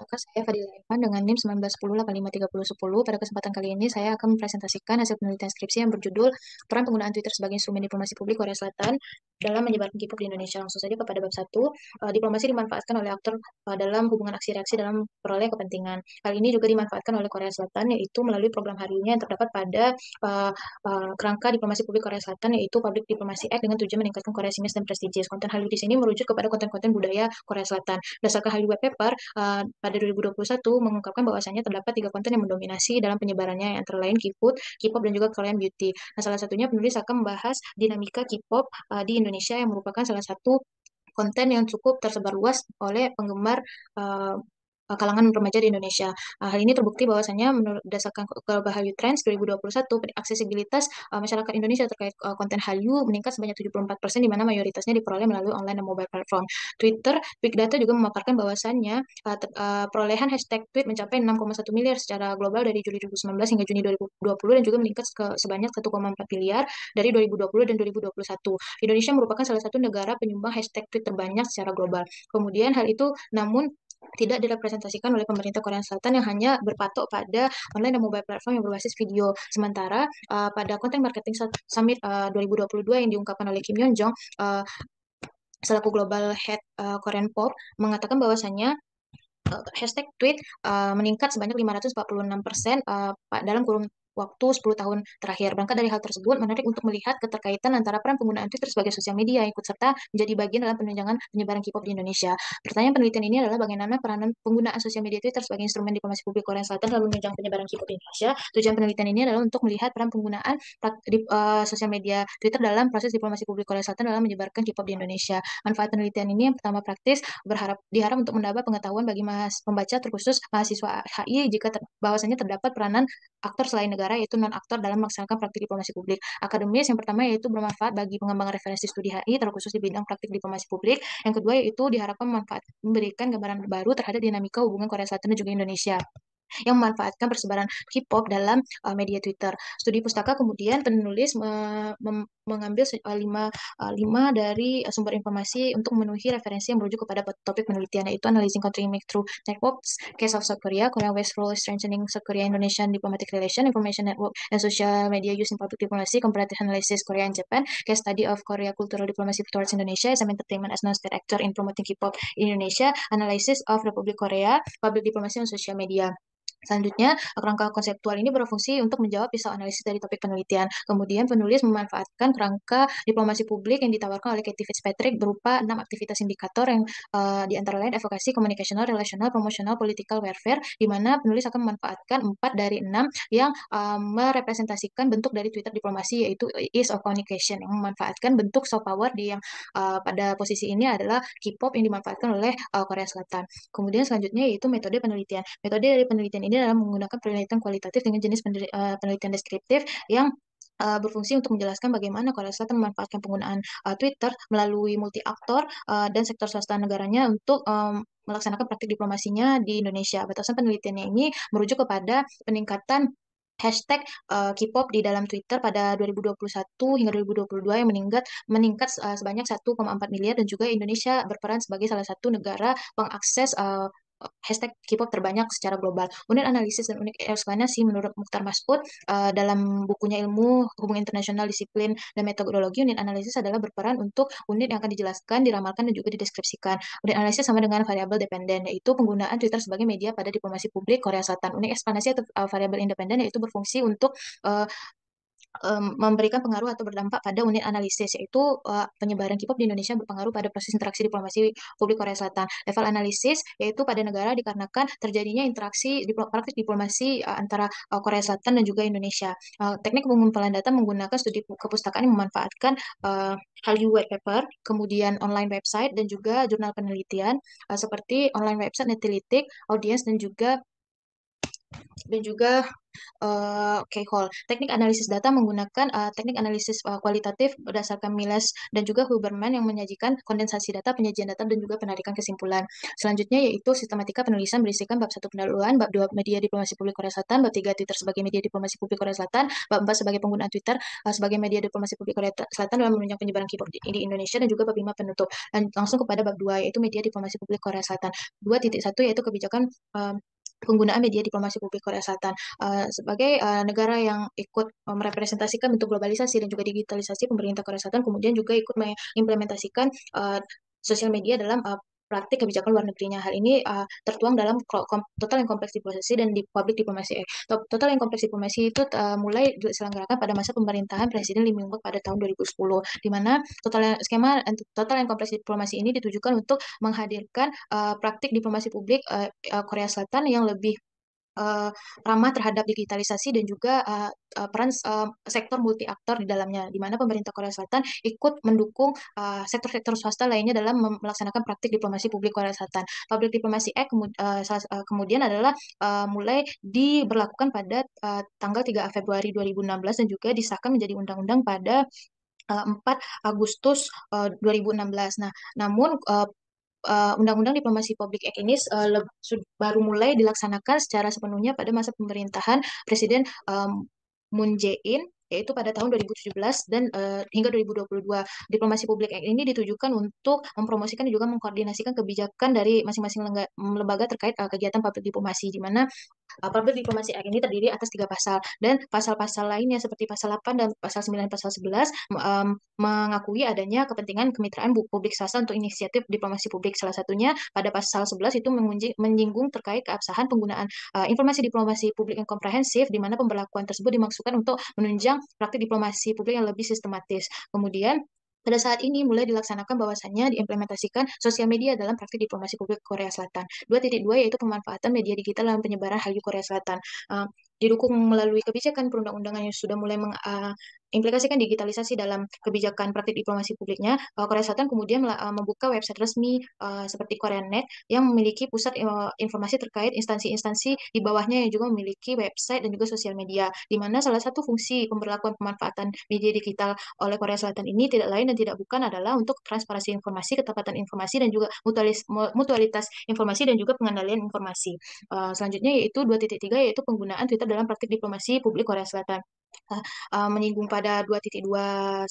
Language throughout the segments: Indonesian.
maka saya Fadil Irfan dengan NIM 1910853010. Pada kesempatan kali ini saya akan mempresentasikan hasil penelitian skripsi yang berjudul Peran penggunaan Twitter sebagai instrumen diplomasi publik Korea Selatan dalam menyebarkan K-pop di Indonesia. Langsung saja kepada bab 1, eh, diplomasi dimanfaatkan oleh aktor eh, dalam hubungan aksi reaksi dalam peroleh kepentingan. Hal ini juga dimanfaatkan oleh Korea Selatan yaitu melalui program harinya yang terdapat pada eh, kerangka diplomasi publik Korea Selatan yaitu Public Diplomacy Act dengan tujuan meningkatkan Korea sinis dan Prestigious. Konten Hallyu di sini merujuk kepada konten-konten budaya Korea Selatan. Berdasarkan Hallyu web paper, uh, pada 2021 mengungkapkan bahwasannya terdapat tiga konten yang mendominasi dalam penyebarannya, yang antara lain K-food, K-pop, dan juga Korean beauty. Nah, salah satunya penulis akan membahas dinamika K-pop uh, di Indonesia yang merupakan salah satu konten yang cukup tersebar luas oleh penggemar uh, uh, kalangan remaja di Indonesia. Uh, hal ini terbukti bahwasanya menurut berdasarkan Global Trends 2021 aksesibilitas uh, masyarakat Indonesia terkait uh, konten Hallyu meningkat sebanyak 74% di mana mayoritasnya diperoleh melalui online dan mobile platform. Twitter Big Data juga memaparkan bahwasannya uh, uh, perolehan hashtag tweet mencapai 6,1 miliar secara global dari Juli 2019 hingga Juni 2020 dan juga meningkat ke sebanyak 1,4 miliar dari 2020 dan 2021. Indonesia merupakan salah satu negara penyumbang hashtag tweet terbanyak secara global. Kemudian hal itu namun tidak direpresentasikan oleh pemerintah Korea Selatan yang hanya berpatok pada online dan mobile platform yang berbasis video. Sementara uh, pada konten marketing summit eh, uh, 2022 yang diungkapkan oleh Kim Yeon Jong uh, eh, selaku global head uh, Korean Pop mengatakan bahwasannya uh, hashtag tweet uh, meningkat sebanyak 546% uh, dalam kurun waktu 10 tahun terakhir. Berangkat dari hal tersebut, menarik untuk melihat keterkaitan antara peran penggunaan Twitter sebagai sosial media yang ikut serta menjadi bagian dalam penunjangan penyebaran K-pop di Indonesia. Pertanyaan penelitian ini adalah bagaimana peranan penggunaan sosial media Twitter sebagai instrumen diplomasi publik Korea Selatan dalam menunjang penyebaran K-pop di Indonesia. Tujuan penelitian ini adalah untuk melihat peran penggunaan di, uh, sosial media Twitter dalam proses diplomasi publik Korea Selatan dalam menyebarkan K-pop di Indonesia. Manfaat penelitian ini yang pertama praktis berharap diharap untuk menambah pengetahuan bagi mas, pembaca terkhusus mahasiswa HI jika ter, bahwasannya terdapat peranan aktor selain negara negara yaitu non aktor dalam melaksanakan praktik diplomasi publik. Akademis yang pertama yaitu bermanfaat bagi pengembangan referensi studi HI terkhusus di bidang praktik diplomasi publik. Yang kedua yaitu diharapkan manfaat memberikan gambaran baru terhadap dinamika hubungan Korea Selatan dan juga Indonesia yang memanfaatkan persebaran K-pop dalam uh, media Twitter. Studi pustaka kemudian penulis uh, mengambil uh, lima, uh, lima dari uh, sumber informasi untuk memenuhi referensi yang merujuk kepada topik penelitian yaitu analyzing country make through networks, case of South Korea, Korean West role strengthening South Korea Indonesian diplomatic relation, information network and social media using public diplomacy, comparative analysis Korea and Japan, case study of Korea cultural diplomacy towards Indonesia, SM entertainment as non-state actor in promoting K-pop Indonesia, analysis of Republic Korea, public diplomacy on social media. Selanjutnya, kerangka konseptual ini berfungsi untuk menjawab pisau analisis dari topik penelitian. Kemudian penulis memanfaatkan kerangka diplomasi publik yang ditawarkan oleh Katie Fitzpatrick berupa enam aktivitas indikator yang uh, di antara lain advokasi, komunikasional, relasional, promosional, political welfare, di mana penulis akan memanfaatkan empat dari enam yang uh, merepresentasikan bentuk dari Twitter diplomasi yaitu is of communication yang memanfaatkan bentuk soft power di yang uh, pada posisi ini adalah K-pop yang dimanfaatkan oleh uh, Korea Selatan. Kemudian selanjutnya yaitu metode penelitian. Metode dari penelitian ini ini adalah menggunakan penelitian kualitatif dengan jenis eh, penelitian deskriptif yang eh, berfungsi untuk menjelaskan bagaimana Korea Selatan memanfaatkan penggunaan uh, Twitter melalui multi aktor uh, dan sektor swasta negaranya untuk um, melaksanakan praktik diplomasinya di Indonesia. Batasan penelitiannya ini merujuk kepada peningkatan hashtag uh, K-pop di dalam Twitter pada 2021 hingga 2022 yang meningkat meningkat uh, sebanyak 1,4 miliar dan juga Indonesia berperan sebagai salah satu negara pengakses uh, hashtag K-pop terbanyak secara global. Unit analisis dan unit sih menurut Mukhtar Masud uh, dalam bukunya Ilmu Hubungan Internasional Disiplin dan Metodologi unit analisis adalah berperan untuk unit yang akan dijelaskan, diramalkan dan juga dideskripsikan. Unit analisis sama dengan variabel dependen yaitu penggunaan Twitter sebagai media pada diplomasi publik Korea Selatan. Unit eksplanasi atau uh, variabel independen yaitu berfungsi untuk uh, um, memberikan pengaruh atau berdampak pada unit analisis yaitu uh, penyebaran K-pop di Indonesia berpengaruh pada proses interaksi diplomasi publik Korea Selatan. Level analisis yaitu pada negara dikarenakan terjadinya interaksi diplo praktik diplomasi uh, antara uh, Korea Selatan dan juga Indonesia. Uh, teknik pengumpulan data menggunakan studi kepustakaan yang memanfaatkan uh, Hallyu White Paper, kemudian online website dan juga jurnal penelitian uh, seperti online website Netilitik, audiens dan juga dan juga uh, eh, k Teknik analisis data menggunakan uh, teknik analisis uh, kualitatif berdasarkan Miles dan juga Huberman yang menyajikan kondensasi data, penyajian data, dan juga penarikan kesimpulan. Selanjutnya yaitu sistematika penulisan berisikan bab satu pendahuluan, bab dua media diplomasi publik Korea Selatan, bab tiga Twitter sebagai media diplomasi publik Korea Selatan, bab empat sebagai penggunaan Twitter uh, sebagai media diplomasi publik Korea Selatan dalam menunjang penyebaran k di, Indonesia dan juga bab lima penutup. Dan langsung kepada bab dua yaitu media diplomasi publik Korea Selatan. 2.1 yaitu kebijakan uh, penggunaan media diplomasi publik Korea Selatan uh, sebagai uh, negara yang ikut merepresentasikan bentuk globalisasi dan juga digitalisasi pemerintah Korea Selatan kemudian juga ikut mengimplementasikan uh, sosial media dalam uh, praktik kebijakan luar negerinya. Hal ini uh, tertuang dalam total yang kompleks diplomasi dan di publik diplomasi. Eh, total yang kompleks diplomasi itu uh, mulai diselenggarakan pada masa pemerintahan Presiden Lee Myung pada tahun 2010, di mana total skema total yang kompleks diplomasi ini ditujukan untuk menghadirkan uh, praktik diplomasi publik uh, Korea Selatan yang lebih uh, ramah terhadap digitalisasi dan juga, uh, peran, uh, sektor multi aktor di dalamnya, di mana pemerintah Korea Selatan ikut mendukung, sektor sektor-sektor swasta lainnya dalam melaksanakan praktik diplomasi publik Korea Selatan. Public diplomasi Act e kemud uh, uh, kemudian adalah, uh, mulai diberlakukan pada, uh, tanggal 3 Februari 2016 dan juga disahkan menjadi undang-undang pada, 4 Agustus, uh, 2016. Nah, namun, uh, Eh, Undang-Undang uh, Diplomasi Publik Act ini uh, baru mulai dilaksanakan secara sepenuhnya pada masa pemerintahan Presiden um, Moon Jae-in yaitu pada tahun 2017 dan uh, hingga 2022. Diplomasi publik ini ditujukan untuk mempromosikan dan juga mengkoordinasikan kebijakan dari masing-masing lembaga terkait uh, kegiatan publik diplomasi di mana Problem diplomasi ini terdiri atas tiga pasal dan pasal-pasal lainnya seperti pasal 8 dan pasal 9 pasal 11 um, mengakui adanya kepentingan kemitraan publik swasta untuk inisiatif diplomasi publik. Salah satunya pada pasal 11 itu menyinggung terkait keabsahan penggunaan uh, informasi diplomasi publik yang komprehensif di mana pemberlakuan tersebut dimaksudkan untuk menunjang praktik diplomasi publik yang lebih sistematis. Kemudian pada saat ini mulai dilaksanakan bahwasannya diimplementasikan sosial media dalam praktik diplomasi publik Korea Selatan. 2.2 yaitu pemanfaatan media digital dalam penyebaran Hallyu Korea Selatan. Uh, didukung melalui kebijakan perundang-undangan yang sudah mulai meng, uh, implikasikan digitalisasi dalam kebijakan praktik diplomasi publiknya, uh, Korea Selatan kemudian uh, membuka website resmi uh, seperti Net yang memiliki pusat informasi terkait instansi-instansi di bawahnya yang juga memiliki website dan juga sosial media, di mana salah satu fungsi pemberlakuan pemanfaatan media digital oleh Korea Selatan ini tidak lain dan tidak bukan adalah untuk transparansi informasi, ketepatan informasi, dan juga mutualis, mutualitas informasi dan juga pengendalian informasi. Uh, selanjutnya yaitu 2.3 yaitu penggunaan Twitter dalam praktik diplomasi publik Korea Selatan. Eh, eh, menyinggung pada 2.2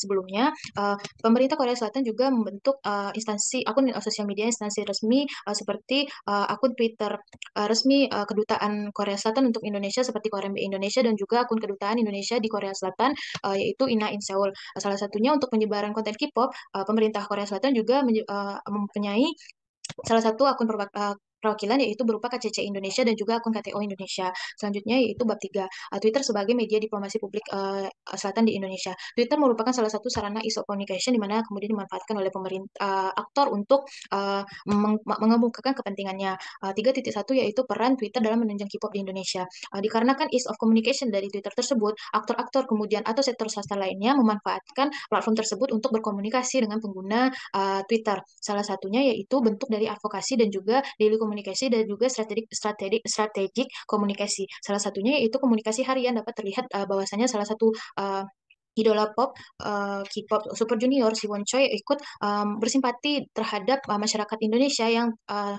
sebelumnya, eh, pemerintah Korea Selatan juga membentuk instansi akun sosial media instansi resmi seperti akun Twitter resmi kedutaan Korea Selatan untuk Indonesia seperti Korea Indonesia dan juga akun kedutaan Indonesia di Korea Selatan yaitu Ina in Seoul. salah satunya untuk penyebaran konten K-pop, pemerintah Korea Selatan juga mempunyai salah satu akun perwakilan perwakilan yaitu berupa KCC Indonesia dan juga akun KTO Indonesia. Selanjutnya yaitu bab tiga, eh, Twitter sebagai media diplomasi publik uh, selatan di Indonesia. Twitter merupakan salah satu sarana isu communication di mana kemudian dimanfaatkan oleh pemerintah eh, uh, aktor untuk uh, meng mengemukakan kepentingannya. Uh, 3.1 yaitu peran Twitter dalam menunjang K-pop di Indonesia. Uh, dikarenakan ease of communication dari Twitter tersebut, aktor-aktor kemudian atau sektor swasta lainnya memanfaatkan platform tersebut untuk berkomunikasi dengan pengguna uh, Twitter. Salah satunya yaitu bentuk dari advokasi dan juga daily komunikasi dan juga strategik strategik strategik komunikasi. Salah satunya yaitu komunikasi harian dapat terlihat uh, eh, bahwasanya salah satu uh, idola pop uh, K-pop Super Junior si Won Choi ikut um, bersimpati terhadap uh, masyarakat Indonesia yang uh,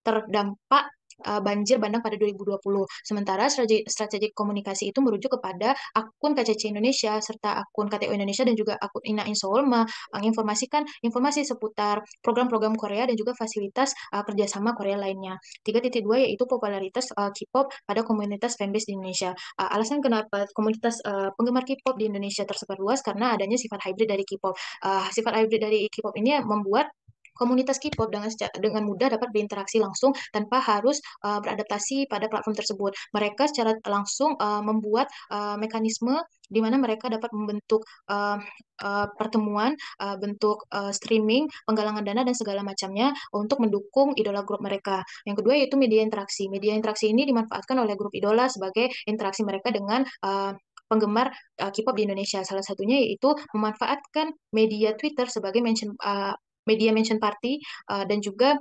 terdampak uh, banjir bandang pada 2020. Sementara strategi, strategi komunikasi itu merujuk kepada akun KCC Indonesia serta akun KTO Indonesia dan juga akun Ina Insol menginformasikan informasi seputar program-program Korea dan juga fasilitas uh, kerjasama Korea lainnya. 3.2 yaitu popularitas uh, K-pop pada komunitas fanbase di Indonesia. Uh, alasan kenapa komunitas uh, penggemar K-pop di Indonesia tersebar luas karena adanya sifat hybrid dari K-pop. Uh, sifat hybrid dari K-pop ini membuat komunitas K-pop dengan dengan mudah dapat berinteraksi langsung tanpa harus uh, beradaptasi pada platform tersebut. Mereka secara langsung uh, membuat uh, mekanisme di mana mereka dapat membentuk uh, uh, pertemuan, uh, bentuk uh, streaming, penggalangan dana dan segala macamnya untuk mendukung idola grup mereka. Yang kedua yaitu media interaksi. Media interaksi ini dimanfaatkan oleh grup idola sebagai interaksi mereka dengan uh, penggemar uh, K-pop di Indonesia. Salah satunya yaitu memanfaatkan media Twitter sebagai mention uh, media mention party uh, dan juga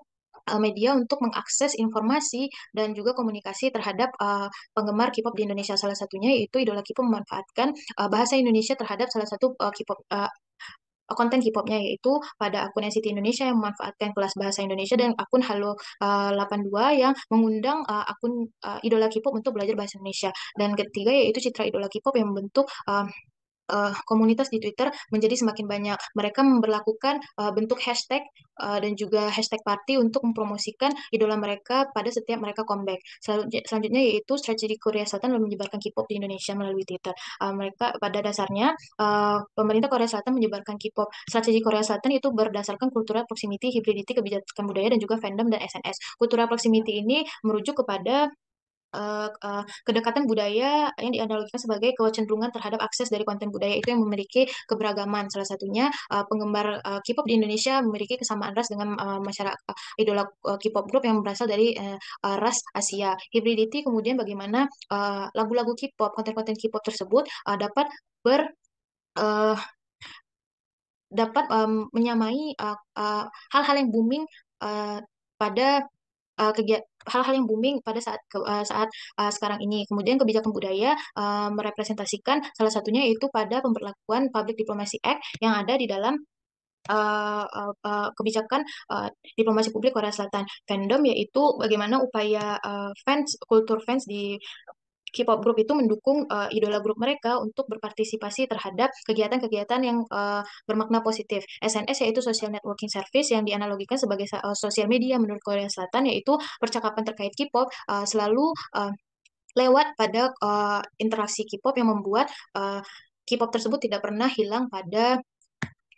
eh, media untuk mengakses informasi dan juga komunikasi terhadap uh, penggemar K-pop di Indonesia salah satunya yaitu idola K-pop memanfaatkan uh, bahasa Indonesia terhadap salah satu uh, K-pop uh, konten K-popnya yaitu pada akun NCT Indonesia yang memanfaatkan kelas bahasa Indonesia dan akun Halo uh, 82 yang mengundang uh, akun uh, idola K-pop untuk belajar bahasa Indonesia dan ketiga yaitu Citra Idola K-pop yang membentuk uh, uh, komunitas di Twitter menjadi semakin banyak. Mereka memperlakukan uh, bentuk hashtag uh, dan juga hashtag party untuk mempromosikan idola mereka pada setiap mereka comeback. Selanjutnya, selanjutnya yaitu strategi Korea Selatan menyebarkan K-pop di Indonesia melalui Twitter. Uh, mereka pada dasarnya uh, pemerintah Korea Selatan menyebarkan K-pop. Strategi Korea Selatan itu berdasarkan kultural proximity, hybridity, kebijakan budaya dan juga fandom dan SNS. Kultural proximity ini merujuk kepada Eh, kedekatan budaya yang dianalogikan sebagai kecenderungan terhadap akses dari konten budaya itu yang memiliki keberagaman. Salah satunya eh, penggemar uh, K-pop di Indonesia memiliki kesamaan ras dengan masyarakat uh, idola uh, K-pop grup yang berasal dari ras Asia. Hybridity kemudian bagaimana lagu-lagu K-pop, konten-konten K-pop tersebut dapat ber dapat menyamai hal-hal yang booming pada uh, kegiatan hal-hal yang booming pada saat uh, saat uh, sekarang ini. Kemudian kebijakan budaya uh, merepresentasikan salah satunya yaitu pada pemberlakuan Public Diplomacy Act yang ada di dalam Uh, uh, uh, kebijakan uh, diplomasi publik Korea Selatan fandom yaitu bagaimana upaya uh, fans kultur fans di K-pop group itu mendukung uh, idola grup mereka untuk berpartisipasi terhadap kegiatan-kegiatan yang uh, bermakna positif. SNS yaitu social networking service yang dianalogikan sebagai uh, eh, sosial media menurut Korea Selatan yaitu percakapan terkait K-pop uh, selalu uh, lewat pada uh, interaksi K-pop yang membuat uh, K-pop tersebut tidak pernah hilang pada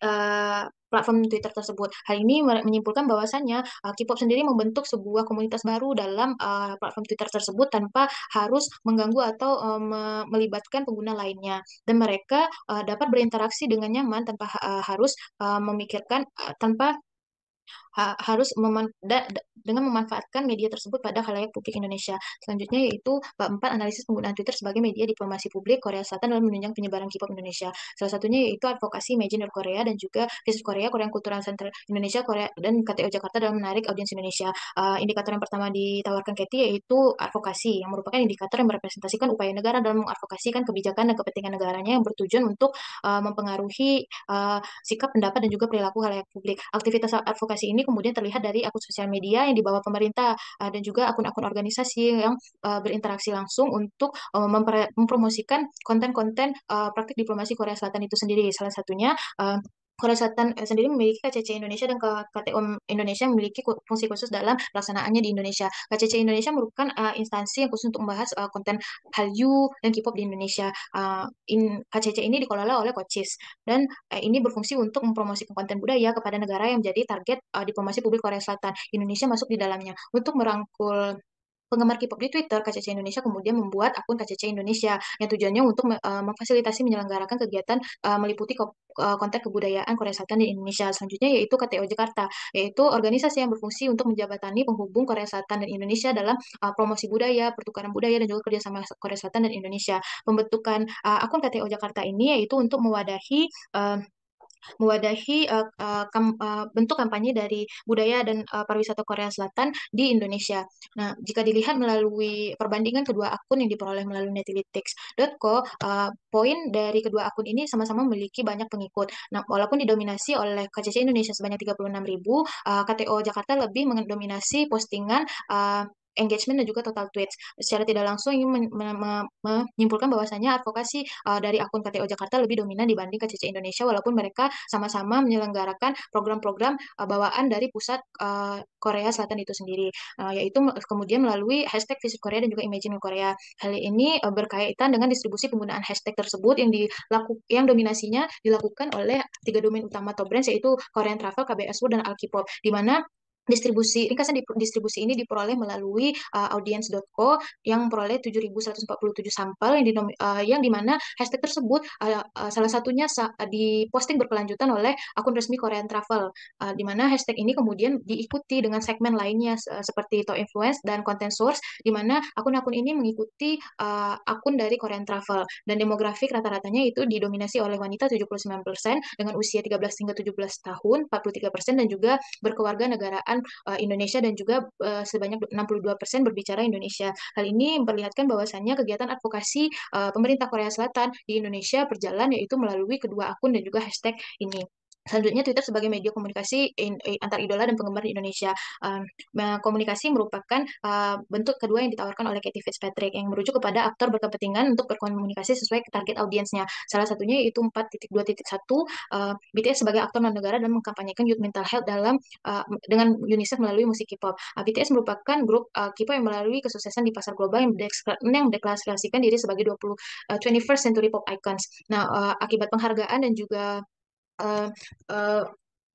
Eh, platform Twitter tersebut. Hal ini menyimpulkan bahwasannya uh, K-pop sendiri membentuk sebuah komunitas baru dalam uh, platform Twitter tersebut tanpa harus mengganggu atau um, melibatkan pengguna lainnya dan mereka uh, dapat berinteraksi dengan nyaman tanpa uh, harus uh, memikirkan uh, tanpa ha harus meman dengan memanfaatkan media tersebut pada khalayak publik Indonesia. Selanjutnya yaitu bab 4 analisis penggunaan Twitter sebagai media diplomasi publik Korea Selatan dalam menunjang penyebaran K-pop Indonesia. Salah satunya yaitu advokasi Imagine Korea dan juga Visit Korea, Korean Cultural Center Indonesia, Korea dan KTO Jakarta dalam menarik audiens Indonesia. Uh, indikator yang pertama ditawarkan Katie yaitu advokasi yang merupakan indikator yang merepresentasikan upaya negara dalam mengadvokasikan kebijakan dan kepentingan negaranya yang bertujuan untuk uh, mempengaruhi uh, sikap pendapat dan juga perilaku khalayak publik. Aktivitas advokasi ini kemudian terlihat dari akun sosial media yang dibawa pemerintah uh, dan juga akun-akun organisasi yang uh, berinteraksi langsung untuk uh, mempromosikan konten-konten uh, praktik diplomasi Korea Selatan itu sendiri. Salah satunya uh, Korea Selatan eh, sendiri memiliki KCC Indonesia dan KTO Indonesia memiliki fungsi khusus dalam pelaksanaannya di Indonesia. KCC Indonesia merupakan uh, instansi yang khusus untuk membahas uh, konten Hallyu dan K-pop di Indonesia. Uh, in, KCC ini dikelola oleh Kocis dan uh, ini berfungsi untuk mempromosikan konten budaya kepada negara yang menjadi target uh, diplomasi publik Korea Selatan. Indonesia masuk di dalamnya untuk merangkul penggemar K-pop di Twitter, KCC Indonesia kemudian membuat akun KCC Indonesia yang tujuannya untuk uh, memfasilitasi menyelenggarakan kegiatan uh, meliputi ko eh, konten kebudayaan Korea Selatan di Indonesia. Selanjutnya yaitu KTO Jakarta, yaitu organisasi yang berfungsi untuk menjabatani penghubung Korea Selatan dan Indonesia dalam uh, promosi budaya, pertukaran budaya dan juga kerjasama Korea Selatan dan Indonesia. Pembentukan uh, akun KTO Jakarta ini yaitu untuk mewadahi uh, mewadahi uh, uh, kam, uh, bentuk kampanye dari budaya dan uh, pariwisata Korea Selatan di Indonesia. Nah, jika dilihat melalui perbandingan kedua akun yang diperoleh melalui netilytics.co, uh, poin dari kedua akun ini sama-sama memiliki banyak pengikut. Nah, walaupun didominasi oleh KCC Indonesia sebanyak 36.000, uh, KTO Jakarta lebih mendominasi postingan uh, engagement dan juga total tweets. Secara tidak langsung ini menyimpulkan bahwasannya advokasi uh, dari akun KTO Jakarta lebih dominan dibanding KCC Indonesia walaupun mereka sama-sama menyelenggarakan program-program uh, bawaan dari pusat uh, Korea Selatan itu sendiri uh, yaitu kemudian melalui hashtag Visit Korea dan juga Imagine Korea. Hal ini uh, berkaitan dengan distribusi penggunaan hashtag tersebut yang dilaku yang dominasinya dilakukan oleh tiga domain utama top brand yaitu Korean Travel, KBS World dan Alkipop di mana distribusi ringkasan distribusi ini diperoleh melalui uh, eh, audience.co yang memperoleh 7.147 sampel yang, di uh, eh, yang di mana hashtag tersebut uh, uh, salah satunya sa posting berkelanjutan oleh akun resmi Korean Travel uh, mana hashtag ini kemudian diikuti dengan segmen lainnya uh, seperti to influence dan content source di mana akun-akun ini mengikuti uh, akun dari Korean Travel dan demografik rata-ratanya itu didominasi oleh wanita 79% dengan usia 13 hingga 17 tahun 43% dan juga berkewarga negara menggunakan uh, eh, Indonesia dan juga uh, sebanyak 62% berbicara Indonesia. Hal ini memperlihatkan bahwasannya kegiatan advokasi uh, pemerintah Korea Selatan di Indonesia berjalan yaitu melalui kedua akun dan juga hashtag ini. Selanjutnya Twitter sebagai media komunikasi in, in, antar idola dan penggemar di Indonesia. Um, komunikasi merupakan uh, bentuk kedua yang ditawarkan oleh Katie Fitzpatrick yang merujuk kepada aktor berkepentingan untuk berkomunikasi sesuai target audiensnya. Salah satunya yaitu 4.2.1 uh, BTS sebagai aktor non negara dan mengkampanyekan youth mental health dalam uh, dengan UNICEF melalui musik K-pop. Uh, eh, BTS merupakan grup uh, K-pop yang melalui kesuksesan di pasar global yang, yang mendeklarasikan diri sebagai 20 uh, 21st century pop icons. Nah, uh, akibat penghargaan dan juga uh, uh,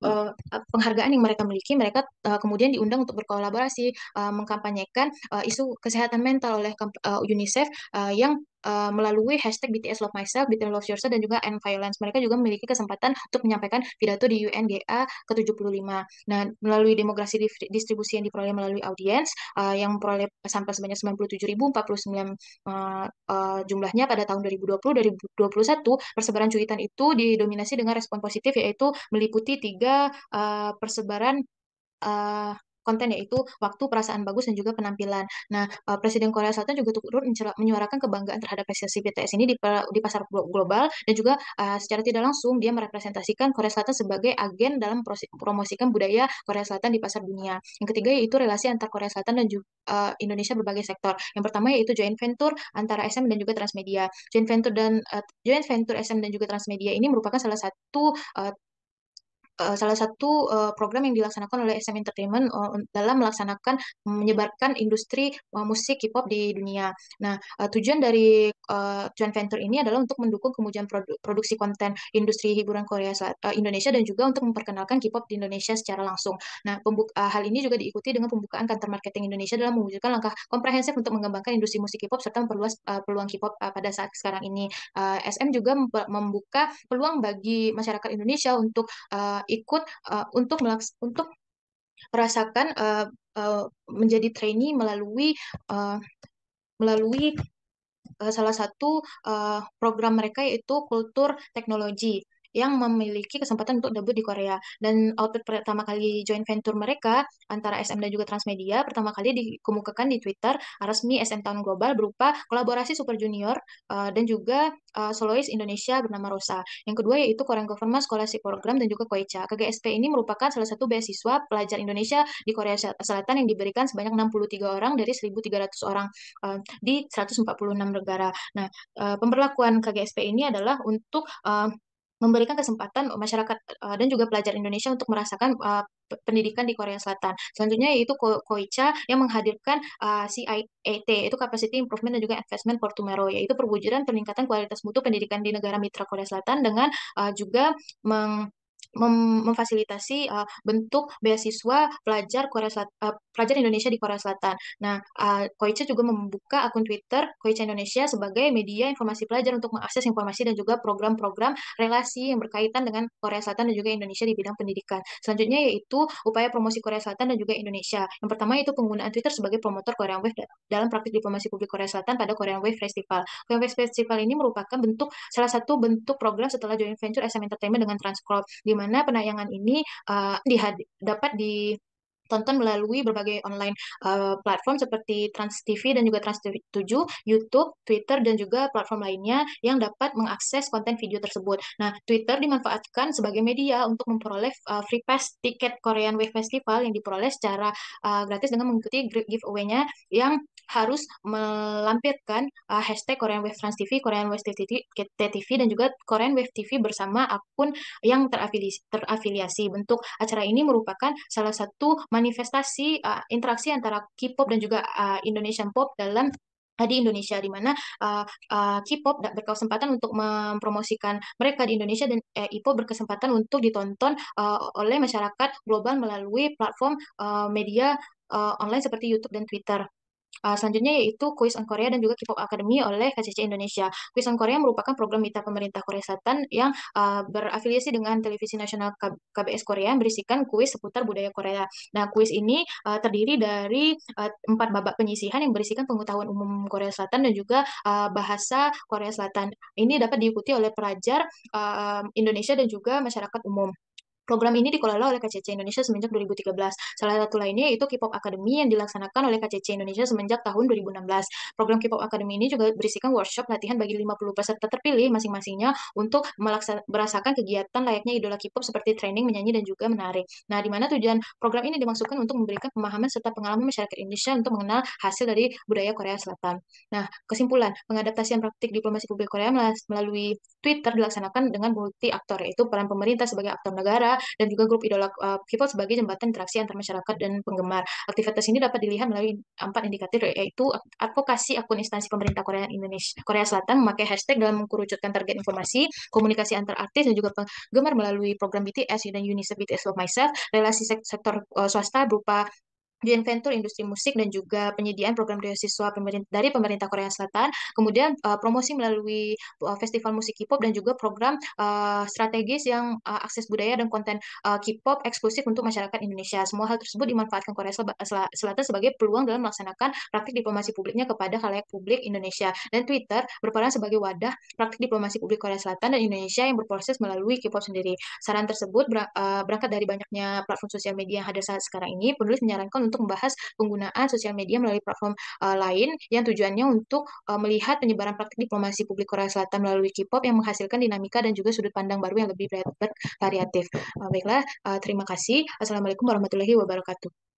Uh, penghargaan yang mereka miliki, mereka uh, kemudian diundang untuk berkolaborasi uh, mengkampanyekan uh, isu kesehatan mental oleh uh, UNICEF uh, yang Eh, melalui hashtag BTS Love Myself, BTS Love Yourself, dan juga End Violence. Mereka juga memiliki kesempatan untuk menyampaikan pidato di UNGA ke-75. Nah, melalui demokrasi distribusi yang diperoleh melalui audiens, uh, yang memperoleh sampel sebanyak 97.049 uh, uh, jumlahnya pada tahun 2020-2021, persebaran cuitan itu didominasi dengan respon positif, yaitu meliputi tiga uh, persebaran uh, konten yaitu waktu, perasaan bagus, dan juga penampilan. Nah, uh, Presiden Korea Selatan juga turut menyuarakan kebanggaan terhadap prestasi BTS ini di, di pasar global dan juga uh, secara tidak langsung dia merepresentasikan Korea Selatan sebagai agen dalam promosikan budaya Korea Selatan di pasar dunia. Yang ketiga yaitu relasi antar Korea Selatan dan juga, uh, eh, Indonesia berbagai sektor. Yang pertama yaitu joint venture antara SM dan juga Transmedia. Joint venture dan uh, joint venture SM dan juga Transmedia ini merupakan salah satu uh, Eh, salah satu eh, program yang dilaksanakan oleh SM Entertainment eh, dalam melaksanakan menyebarkan industri musik K-pop di dunia. Nah, tujuan dari joint venture ini adalah untuk mendukung kemudian produksi konten industri hiburan Korea uh, Indonesia dan juga untuk memperkenalkan K-pop di Indonesia secara langsung. Nah, pembuka, hal ini juga diikuti dengan pembukaan kantor marketing Indonesia dalam mewujudkan langkah komprehensif untuk mengembangkan industri musik K-pop serta memperluas peluang K-pop pada saat sekarang ini. SM juga membuka peluang bagi masyarakat Indonesia untuk ikut uh, untuk melaks untuk merasakan uh, uh, menjadi trainee melalui uh, melalui uh, salah satu uh, program mereka yaitu kultur teknologi yang memiliki kesempatan untuk debut di Korea. Dan output pertama kali joint venture mereka antara SM dan juga Transmedia pertama kali dikemukakan di Twitter resmi SM Town Global berupa kolaborasi Super Junior uh, dan juga uh, eh, solois Indonesia bernama Rosa. Yang kedua yaitu Korean Government Scholarship Program dan juga Koicha. KGSP ini merupakan salah satu beasiswa pelajar Indonesia di Korea Selatan yang diberikan sebanyak 63 orang dari 1.300 orang uh, di 146 negara. Nah, uh, pemberlakuan KGSP ini adalah untuk uh, memberikan kesempatan masyarakat uh, dan juga pelajar Indonesia untuk merasakan uh, pendidikan di Korea Selatan. Selanjutnya yaitu Ko Koicha yang menghadirkan uh, eh, CIAT e itu Capacity Improvement dan juga Investment for Tomorrow yaitu perwujudan peningkatan kualitas mutu pendidikan di negara mitra Korea Selatan dengan uh, juga meng mem memfasilitasi uh, bentuk beasiswa pelajar Korea Selat uh, pelajar Indonesia di Korea Selatan. Nah, uh, juga membuka akun Twitter Koice Indonesia sebagai media informasi pelajar untuk mengakses informasi dan juga program-program relasi yang berkaitan dengan Korea Selatan dan juga Indonesia di bidang pendidikan. Selanjutnya yaitu upaya promosi Korea Selatan dan juga Indonesia. Yang pertama yaitu penggunaan Twitter sebagai promotor Korean Wave dalam praktik diplomasi publik Korea Selatan pada Korean Wave Festival. Korean Wave Festival ini merupakan bentuk salah satu bentuk program setelah joint venture SM Entertainment dengan Transcorp di mana penayangan ini uh, dihad- dapat di tonton melalui berbagai online uh, platform seperti Trans TV dan juga Trans 7, YouTube, Twitter dan juga platform lainnya yang dapat mengakses konten video tersebut. Nah, Twitter dimanfaatkan sebagai media untuk memperoleh uh, free pass tiket Korean Wave Festival yang diperoleh secara uh, gratis dengan mengikuti giveaway-nya yang harus melampirkan uh, hashtag Korean Wave Trans TV, Korean Wave TV, dan juga Korean Wave TV bersama akun yang terafiliasi. terafiliasi. Bentuk acara ini merupakan salah satu manifestasi uh, interaksi antara K-pop dan juga uh, Indonesian pop dalam di Indonesia di mana uh, uh, K-pop berkesempatan untuk mempromosikan mereka di Indonesia dan uh, berkesempatan untuk ditonton uh, oleh masyarakat global melalui platform uh, media uh, online seperti YouTube dan Twitter. Uh, selanjutnya yaitu kuis on Korea dan juga K-pop Academy oleh KCC Indonesia. Kuis on Korea merupakan program mitra pemerintah Korea Selatan yang uh, berafiliasi dengan televisi nasional KBS Korea yang berisikan kuis seputar budaya Korea. Nah, kuis ini uh, terdiri dari empat babak penyisihan yang berisikan pengetahuan umum Korea Selatan dan juga uh, bahasa Korea Selatan. Ini dapat diikuti oleh pelajar uh, Indonesia dan juga masyarakat umum. Program ini dikelola oleh KCC Indonesia semenjak 2013. Salah satu lainnya itu K-pop Academy yang dilaksanakan oleh KCC Indonesia semenjak tahun 2016. Program K-pop Academy ini juga berisikan workshop latihan bagi 50 peserta terpilih masing-masingnya untuk merasakan kegiatan layaknya idola K-pop seperti training, menyanyi, dan juga menari. Nah, di mana tujuan program ini dimaksudkan untuk memberikan pemahaman serta pengalaman masyarakat Indonesia untuk mengenal hasil dari budaya Korea Selatan. Nah, kesimpulan, pengadaptasian praktik diplomasi publik Korea melalui Twitter dilaksanakan dengan multi aktor, yaitu peran pemerintah sebagai aktor negara, dan juga grup idola uh, K-pop sebagai jembatan interaksi antar masyarakat dan penggemar. Aktivitas ini dapat dilihat melalui empat indikator yaitu advokasi akun instansi pemerintah Korea Indonesia Korea Selatan memakai hashtag dalam mengkerucutkan target informasi, komunikasi antar artis dan juga penggemar melalui program BTS dan UNICEF BTS Love Myself, relasi sektor uh, swasta berupa inventor Industri Musik dan juga penyediaan program beasiswa pemerintah, dari pemerintah Korea Selatan, kemudian uh, promosi melalui uh, festival musik K-pop dan juga program uh, strategis yang uh, akses budaya dan konten uh, K-pop eksklusif untuk masyarakat Indonesia. Semua hal tersebut dimanfaatkan Korea Sel Selatan sebagai peluang dalam melaksanakan praktik diplomasi publiknya kepada khalayak publik Indonesia dan Twitter berperan sebagai wadah praktik diplomasi publik Korea Selatan dan Indonesia yang berproses melalui K-pop sendiri. Saran tersebut ber uh, berangkat dari banyaknya platform sosial media yang ada saat sekarang ini, penulis menyarankan untuk membahas penggunaan sosial media melalui platform uh, lain yang tujuannya untuk uh, melihat penyebaran praktik diplomasi publik Korea Selatan melalui K-pop yang menghasilkan dinamika dan juga sudut pandang baru yang lebih variatif. Uh, eh, baiklah, uh, terima kasih. Assalamualaikum warahmatullahi wabarakatuh.